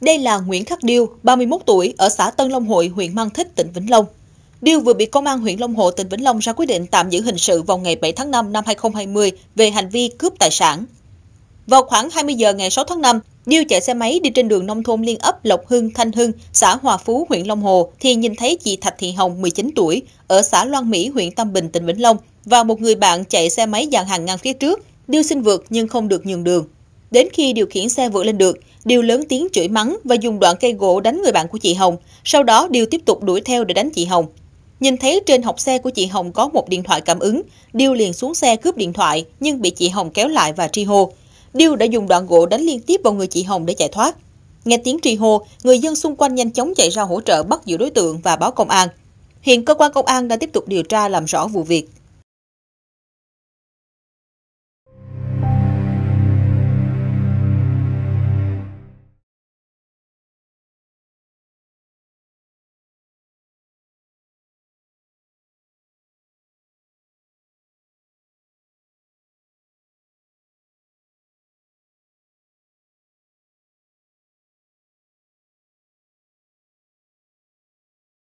Đây là Nguyễn Khắc Điêu, 31 tuổi, ở xã Tân Long Hội, huyện Mang Thích, tỉnh Vĩnh Long. Điêu vừa bị Công an huyện Long Hồ, tỉnh Vĩnh Long ra quyết định tạm giữ hình sự vào ngày 7 tháng 5 năm 2020 về hành vi cướp tài sản. Vào khoảng 20 giờ ngày 6 tháng 5, Điêu chạy xe máy đi trên đường nông thôn liên ấp Lộc Hưng, Thanh Hưng, xã Hòa Phú, huyện Long Hồ thì nhìn thấy chị Thạch Thị Hồng, 19 tuổi, ở xã Loan Mỹ, huyện Tam Bình, tỉnh Vĩnh Long và một người bạn chạy xe máy dàn hàng ngang phía trước. Điêu xin vượt nhưng không được nhường đường. Đến khi điều khiển xe vượt lên được, Điều lớn tiếng chửi mắng và dùng đoạn cây gỗ đánh người bạn của chị Hồng. Sau đó Điều tiếp tục đuổi theo để đánh chị Hồng. Nhìn thấy trên hộp xe của chị Hồng có một điện thoại cảm ứng, điều liền xuống xe cướp điện thoại nhưng bị chị Hồng kéo lại và tri hô. Điều đã dùng đoạn gỗ đánh liên tiếp vào người chị Hồng để chạy thoát. Nghe tiếng tri hô, người dân xung quanh nhanh chóng chạy ra hỗ trợ bắt giữ đối tượng và báo công an. Hiện cơ quan công an đang tiếp tục điều tra làm rõ vụ việc.